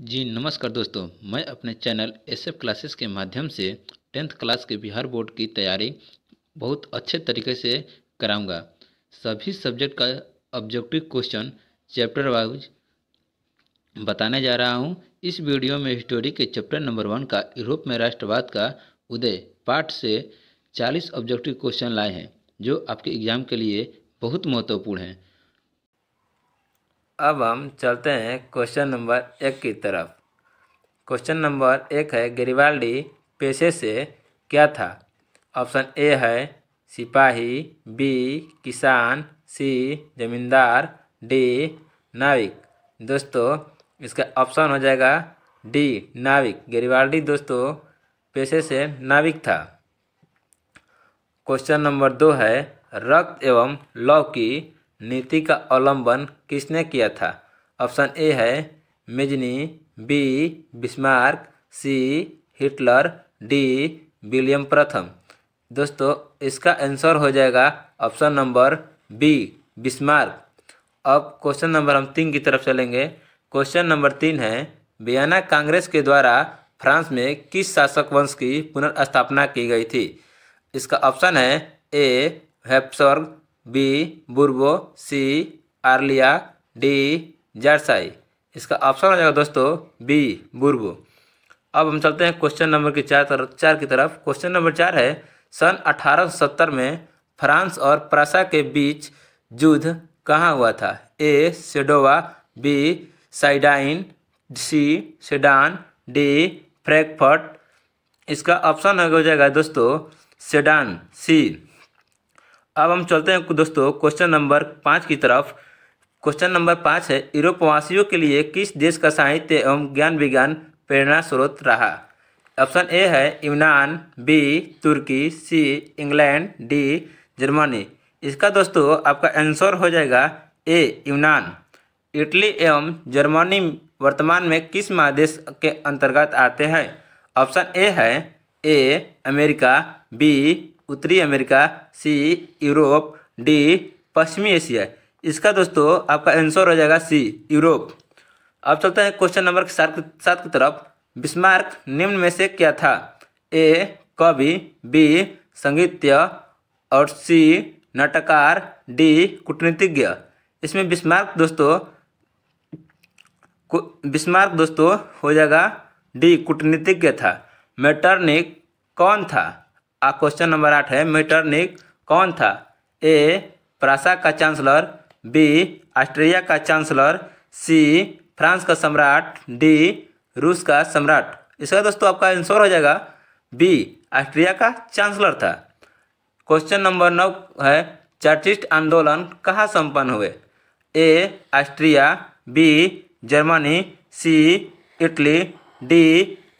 जी नमस्कार दोस्तों मैं अपने चैनल एस एफ क्लासेस के माध्यम से टेंथ क्लास के बिहार बोर्ड की तैयारी बहुत अच्छे तरीके से कराऊंगा सभी सब्जेक्ट का ऑब्जेक्टिव क्वेश्चन चैप्टर वाइज बताने जा रहा हूं इस वीडियो में हिस्टोरी के चैप्टर नंबर वन का यूरोप में राष्ट्रवाद का उदय पाठ से चालीस ऑब्जेक्टिव क्वेश्चन लाए हैं जो आपके एग्जाम के लिए बहुत महत्वपूर्ण हैं अब हम चलते हैं क्वेश्चन नंबर एक की तरफ क्वेश्चन नंबर एक है गरीवाल्डी पेशे से क्या था ऑप्शन ए है सिपाही बी किसान सी जमींदार डी नाविक दोस्तों इसका ऑप्शन हो जाएगा डी नाविक गरीवाल्डी दोस्तों पेशे से नाविक था क्वेश्चन नंबर दो है रक्त एवं लौ की नीति का अवलंबन किसने किया था ऑप्शन ए है Mazzini B Bismarck C Hitler D William प्रथम दोस्तों इसका आंसर हो जाएगा ऑप्शन नंबर बी बिस्मार्क अब क्वेश्चन नंबर हम तीन की तरफ चलेंगे क्वेश्चन नंबर तीन है बियाना कांग्रेस के द्वारा फ्रांस में किस शासक वंश की पुनर्स्थापना की गई थी इसका ऑप्शन है ए हैप्सर्ग बी बुरबो सी आर्लिया डी जर्साई इसका ऑप्शन हो जाएगा दोस्तों बी बुरबो अब हम चलते हैं क्वेश्चन नंबर की चार तरफ चार की तरफ क्वेश्चन नंबर चार है सन 1870 में फ्रांस और प्रासा के बीच युद्ध कहाँ हुआ था ए सेडोवा बी साइडाइन सी सेडान डी फ्रैंकफर्ट इसका ऑप्शन हो जाएगा दोस्तों सेडान सी अब हम चलते हैं दोस्तों क्वेश्चन नंबर पाँच की तरफ क्वेश्चन नंबर पाँच है यूरोपवासियों के लिए किस देश का साहित्य एवं ज्ञान विज्ञान प्रेरणा स्रोत रहा ऑप्शन ए है यूनान बी तुर्की सी इंग्लैंड डी जर्मनी इसका दोस्तों आपका आंसर हो जाएगा ए यूनान इटली एवं जर्मनी वर्तमान में किस महादेश के अंतर्गत आते हैं ऑप्शन ए है ए अमेरिका बी उत्तरी अमेरिका सी यूरोप डी पश्चिमी एशिया इसका दोस्तों आपका आंसर हो जाएगा सी यूरोप अब चलते हैं क्वेश्चन नंबर सात की तरफ बिस्मार्क निम्न में से क्या था ए कवि बी संगीत्य और सी नाटकार डी कूटनीतिज्ञ इसमें बिस्मार्क दोस्तों बिस्मार्क दोस्तों हो जाएगा डी कूटनीतिज्ञ था मेटरनिक कौन था आ क्वेश्चन नंबर आठ है मिटरनिक कौन था ए प्रासा का चांसलर बी ऑस्ट्रेलिया का चांसलर सी फ्रांस का सम्राट डी रूस का सम्राट इसका दोस्तों आपका आंसर हो जाएगा बी ऑस्ट्रिया का चांसलर था क्वेश्चन नंबर नौ है चार्टिस्ट आंदोलन कहाँ संपन्न हुए A Austria B Germany C Italy D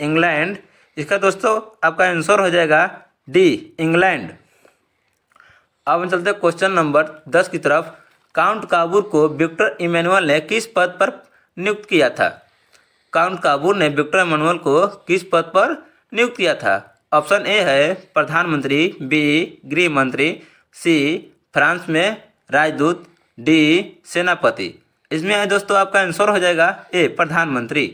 England इसका दोस्तों आपका आंसर हो जाएगा डी इंग्लैंड अब हम चलते हैं क्वेश्चन नंबर दस की तरफ काउंट काबूर को विक्टर इमैनुअल ने किस पद पर नियुक्त किया था काउंट काबूर ने विक्टर इमैनुअल को किस पद पर नियुक्त किया था ऑप्शन ए है प्रधानमंत्री बी गृह मंत्री सी फ्रांस में राजदूत डी सेनापति इसमें है दोस्तों आपका आंसर हो जाएगा ए प्रधानमंत्री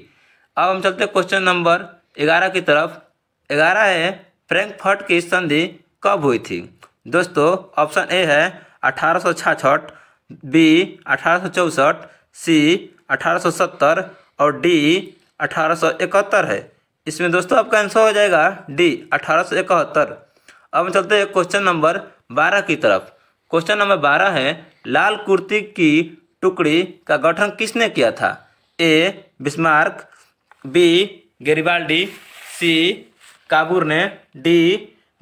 अब हम चलते क्वेश्चन नंबर ग्यारह की तरफ ग्यारह है फ्रैंकफर्ट की संधि कब हुई थी दोस्तों ऑप्शन ए है अठारह बी अठारह सी अठारह और डी अठारह है इसमें दोस्तों आपका आंसर हो जाएगा डी अठारह अब हम चलते हैं क्वेश्चन नंबर बारह की तरफ क्वेश्चन नंबर बारह है लाल कुर्ती की टुकड़ी का गठन किसने किया था A Bismarck B Garibaldi C Cavour ने डी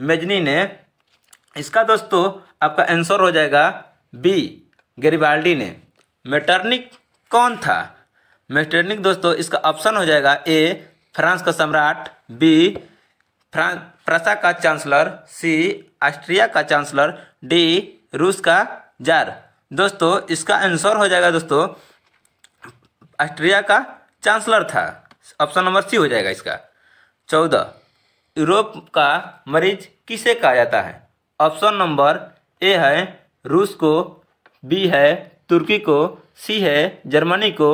मेजनी ने इसका दोस्तों आपका आंसर हो जाएगा बी गरीबाल्डी ने मेटर्निक कौन था मेटर्निक दोस्तों इसका ऑप्शन हो जाएगा ए फ्रांस का सम्राट बी फ्रांस प्रसा का चांसलर सी ऑस्ट्रिया का चांसलर डी रूस का जार दोस्तों इसका आंसर हो जाएगा दोस्तों ऑस्ट्रिया का चांसलर था ऑप्शन नंबर सी हो जाएगा इसका चौदह यूरोप का मरीज किसे कहा जाता है ऑप्शन नंबर ए है रूस को बी है तुर्की को सी है जर्मनी को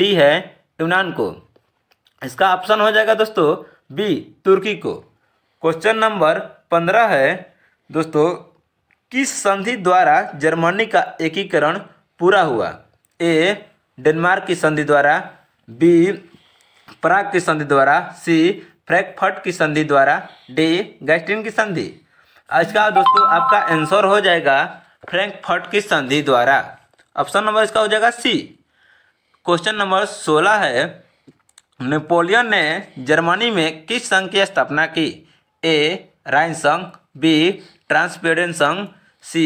डी है यूनान को इसका ऑप्शन हो जाएगा दोस्तों बी तुर्की को क्वेश्चन नंबर पंद्रह है दोस्तों किस संधि द्वारा जर्मनी का एकीकरण पूरा हुआ ए डेनमार्क की संधि द्वारा बी प्राग की संधि द्वारा सी फ्रैकफर्ट की संधि द्वारा डी गैस्टिन की संधि इसका दोस्तों आपका आंसर हो जाएगा फ्रैंकफर्ट की संधि द्वारा ऑप्शन नंबर इसका हो जाएगा सी क्वेश्चन नंबर सोलह है नेपोलियन ने जर्मनी में किस संघ की स्थापना की ए राइन संघ बी ट्रांसपेरेंट संघ सी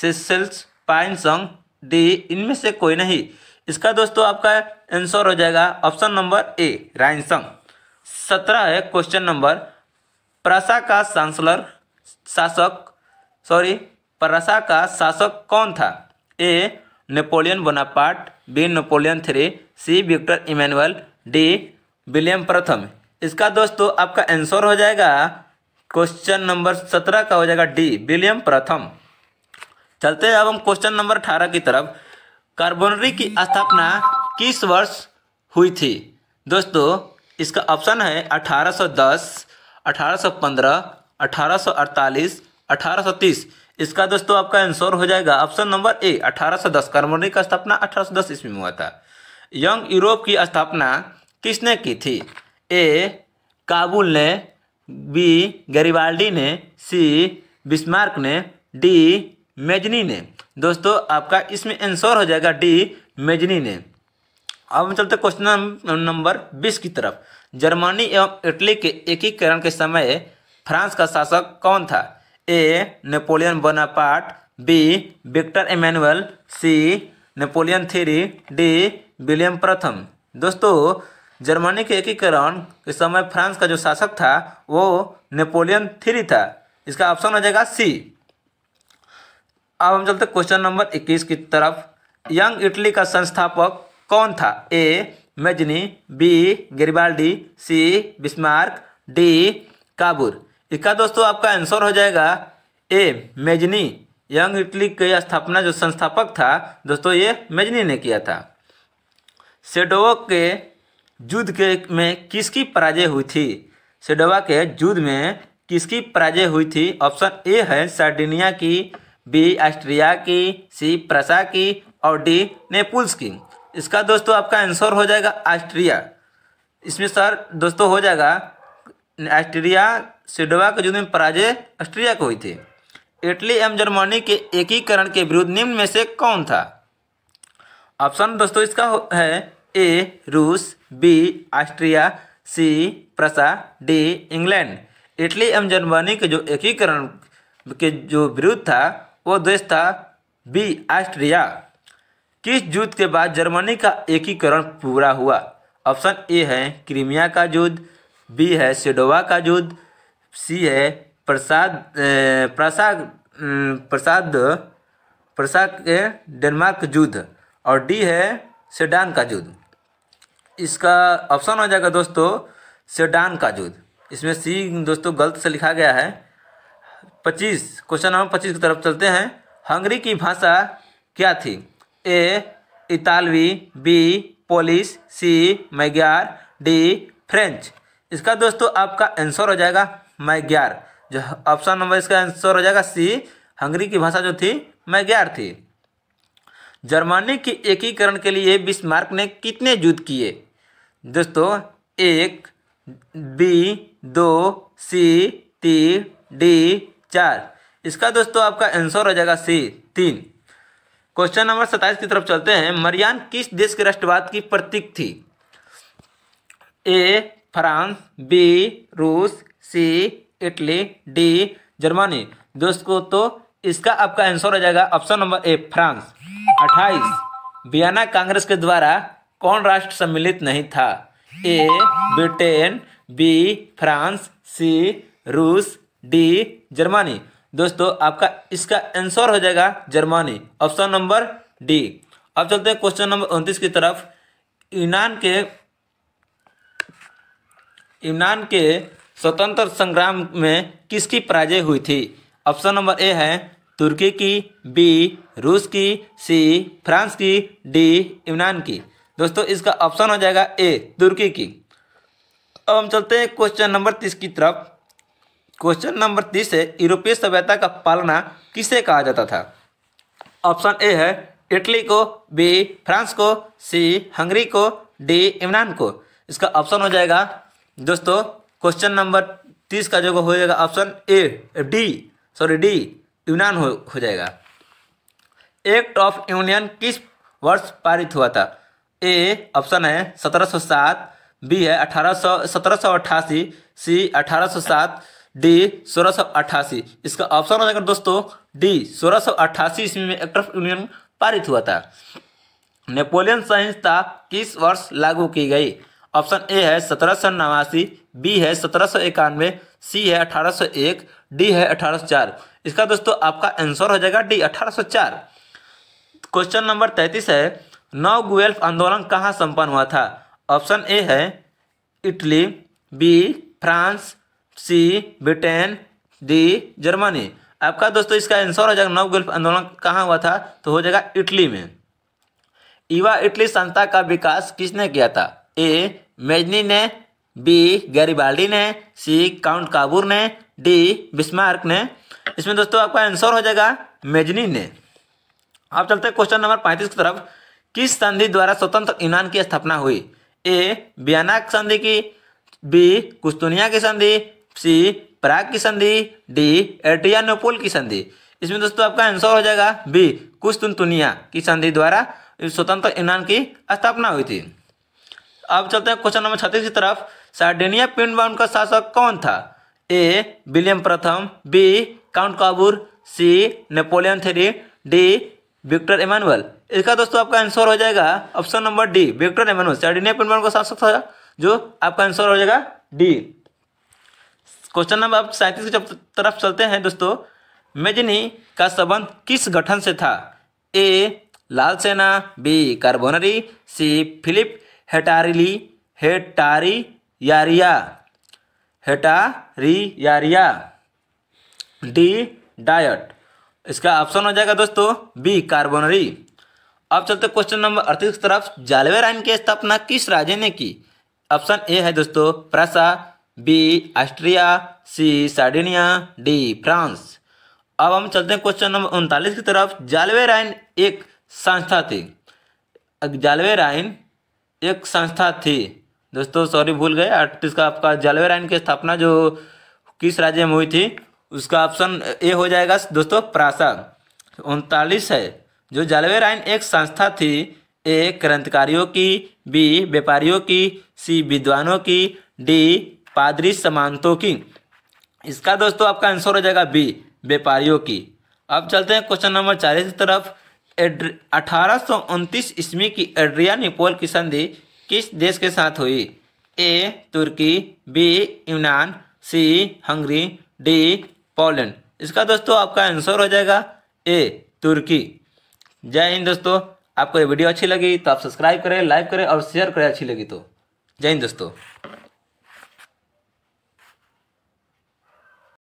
सिसल्स पाइन संघ डी इनमें से कोई नहीं इसका दोस्तों आपका आंसर हो जाएगा ऑप्शन नंबर ए राइन संघ सत्रह है क्वेश्चन नंबर प्रसा का सांसलर शासक सॉरी प्रसा का शासक कौन था A Napoleon Bonaparte B Napoleon three C Victor Emmanuel D William प्रथम इसका दोस्तों आपका आंसर हो जाएगा क्वेश्चन नंबर सत्रह का हो जाएगा डी विलियम प्रथम चलते हैं अब हम क्वेश्चन नंबर अठारह की तरफ कार्बोनरी की स्थापना किस वर्ष हुई थी दोस्तों इसका ऑप्शन है 1810, 1815, 1848, 1830 इसका दोस्तों आपका आंसर हो जाएगा ऑप्शन नंबर ए 1810 कार्बोनिक का स्थापना 1810 ईस्वी में हुआ था यंग यूरोप की स्थापना किसने की थी ए काबुल ने बी गरीबाल्डी ने सी बिस्मार्क ने डी मेजनी ने दोस्तों आपका इसमें आंसर हो जाएगा डी मेजनी ने अब हम चलते क्वेश्चन नंबर बीस की तरफ जर्मनी एवं इटली के एकीकरण के समय फ्रांस का शासक कौन था A Napoleon Bonaparte B Victor Emmanuel C Napoleon three D William प्रथम दोस्तों जर्मनी के एकीकरण के समय फ्रांस का जो शासक था वो नेपोलियन थ्री था इसका ऑप्शन हो जाएगा सी अब हम चलते क्वेश्चन नंबर इक्कीस की तरफ यंग इटली का संस्थापक कौन था A Mazzini B Garibaldi C Bismarck D Cavour इसका दोस्तों आपका आंसर हो जाएगा ए मेजनी यंग इटली के स्थापना जो संस्थापक था दोस्तों ये मेजनी ने किया था सेडोवा के युद्ध के में किसकी पराजय हुई थी सेडोवा के युद्ध में किसकी पराजय हुई थी ऑप्शन ए है सार्डिनिया की बी ऑस्ट्रिया की सी प्रसा की और डी नेपुल्स की इसका दोस्तों आपका आंसर हो जाएगा ऑस्ट्रिया इसमें सर दोस्तों हो जाएगा ऑस्ट्रिया सिडवा के युद्ध में पराजय ऑस्ट्रिया को हुई थी इटली एवं जर्मनी के एकीकरण के विरुद्ध निम्न में से कौन था ऑप्शन दोस्तों इसका है ए रूस B Austria C Prussia D England Italy एवं जर्मनी के जो एकीकरण के जो विरुद्ध था वो देश था बी ऑस्ट्रिया किस युद्ध के बाद जर्मनी का एकीकरण पूरा हुआ ऑप्शन ए है क्रीमिया का युद्ध बी है सेडोवा का युद्ध सी है प्रसाद प्रसाद प्रसाद प्रसाद के डेनमार्क युद्ध और डी है सेडान का युद्ध इसका ऑप्शन हो जाएगा दोस्तों सेडान का युद्ध इसमें सी दोस्तों गलत से लिखा गया है पच्चीस क्वेश्चन नंबर पच्चीस की तरफ चलते हैं हंगरी की भाषा क्या थी ए इतालवी B Polish C Magyar D French इसका दोस्तों आपका आंसर हो जाएगा मैग्यार जो ऑप्शन नंबर इसका आंसर हो जाएगा सी हंगरी की भाषा जो थी मैग्यार थी जर्मनी के एकीकरण के लिए बिस्मार्क ने कितने युद्ध किए दोस्तों एक बी दो सी तीन डी चार इसका दोस्तों आपका आंसर हो जाएगा सी तीन क्वेश्चन नंबर सत्ताईस की तरफ चलते हैं मरियान किस देश के राष्ट्रवाद की प्रतीक थी ए फ्रांस बी रूस सी इटली डी जर्मनी दोस्तों तो इसका आपका आंसर हो जाएगा ऑप्शन नंबर ए फ्रांस अट्ठाईस वियना कांग्रेस के द्वारा कौन राष्ट्र सम्मिलित नहीं था A Britain B France C रूस डी जर्मनी दोस्तों आपका इसका आंसर हो जाएगा जर्मनी ऑप्शन नंबर डी अब चलते हैं क्वेश्चन नंबर उनतीस की तरफ यूनान के यूनान के स्वतंत्र संग्राम में किसकी पराजय हुई थी ऑप्शन नंबर ए है तुर्की की बी रूस की सी फ्रांस की डी यूनान की दोस्तों इसका ऑप्शन हो जाएगा ए तुर्की की अब हम चलते हैं क्वेश्चन नंबर तीस की तरफ क्वेश्चन नंबर तीस है यूरोपीय सभ्यता का पालना किसे कहा जाता था ऑप्शन ए है इटली को बी फ्रांस को सी हंगरी को डी इमरान को इसका ऑप्शन हो जाएगा दोस्तों क्वेश्चन नंबर तीस का जो हो जाएगा option A D sorry D यूनान हो, हो जाएगा एक्ट ऑफ यूनियन किस वर्ष पारित हुआ था ए ऑप्शन है सत्रह सौ सात बी है अठारह सौ सत्रह सौ अट्ठासी सी अठारह सौ सात डी सोलह सौ अट्ठासी इसका ऑप्शन हो जाएगा दोस्तों डी सोलह सौ अट्ठासी ईस्वी में एक्ट ऑफ यूनियन पारित हुआ था नेपोलियन संहिता किस वर्ष लागू की गई ऑप्शन ए है सत्रह सौ नवासी बी है सत्रह सौ इक्यानवे सी है अठारह सौ एक डी है अठारह सौ चार इसका दोस्तों आपका आंसर हो जाएगा डी अठारह सौ चार क्वेश्चन नंबर तैंतीस है नौ गुएल्फ आंदोलन कहाँ संपन्न हुआ था ऑप्शन ए है Italy B France C Britain D Germany आपका दोस्तों इसका आंसर हो जाएगा नव गुल्फ आंदोलन कहाँ हुआ था तो हो जाएगा इटली में युवा इटली संस्था का विकास किसने किया था ए मेजनी ने बी गरीबाल्डी ने सी काउंट काबूर ने डी बिस्मार्क ने इसमें दोस्तों आपका आंसर हो जाएगा मेजनी ने अब चलते हैं क्वेश्चन नंबर पैंतीस की तरफ किस संधि द्वारा स्वतंत्र यूनान की स्थापना हुई ए बियाना संधि की बी कुस्तुनिया की संधि सी प्राग की संधि डी एटियानोपोल की संधि इसमें दोस्तों आपका आंसर हो जाएगा बी तुनतुनिया की संधि द्वारा स्वतंत्र यूनान की स्थापना हुई थी अब चलते हैं क्वेश्चन नंबर छत्तीस की तरफ सार्डेनिया पिंडबाउंड का शासक कौन था ए विलियम प्रथम B count Cavour C Napoleon three D Victor Emmanuel इसका दोस्तों आपका आंसर हो जाएगा option number D Victor Emmanuel Sardinia पिंडबाउंड का शासक था जो आपका आंसर हो जाएगा डी क्वेश्चन नंबर अब सैंतीस की तरफ चलते हैं दोस्तों मेजनी का संबंध किस गठन से था ए लाल सेना बी कार्बोनरी सी फिलिप हेटारिली हेटारी यारिया हेटारी यारिया डी डायट इसका ऑप्शन हो जाएगा दोस्तों बी कार्बोनरी अब चलते क्वेश्चन नंबर अड़तीस की तरफ जालवे राइन की स्थापना किस राज्य ने की ऑप्शन ए है दोस्तों Prussia B Austria C Sardinia D France अब हम चलते हैं क्वेश्चन नंबर उनतालीस की तरफ जालवे राइन एक संस्था थी जालवे राइन एक संस्था थी दोस्तों सॉरी भूल गए अड़तीस का आपका जालवे राइन की स्थापना जो किस राज्य में हुई थी उसका ऑप्शन ए हो जाएगा दोस्तों प्रासा उनतालीस है जो जालवे राइन एक संस्था थी ए क्रांतिकारियों की बी व्यापारियों की सी विद्वानों की डी पादरी समानतों की इसका दोस्तों आपका आंसर हो जाएगा बी व्यापारियों की अब चलते हैं क्वेश्चन नंबर चालीस की तरफ अठारह सौ उनतीस ईस्वी की एड्रिया निपोल की संधि किस देश के साथ हुई ए तुर्की बी यूनान सी हंगरी डी पोलैंड इसका दोस्तों आपका आंसर हो जाएगा ए तुर्की जय हिंद दोस्तों आपको ये वीडियो अच्छी लगी तो आप सब्सक्राइब करें लाइक करें और शेयर करें अच्छी लगी तो जय हिंद दोस्तों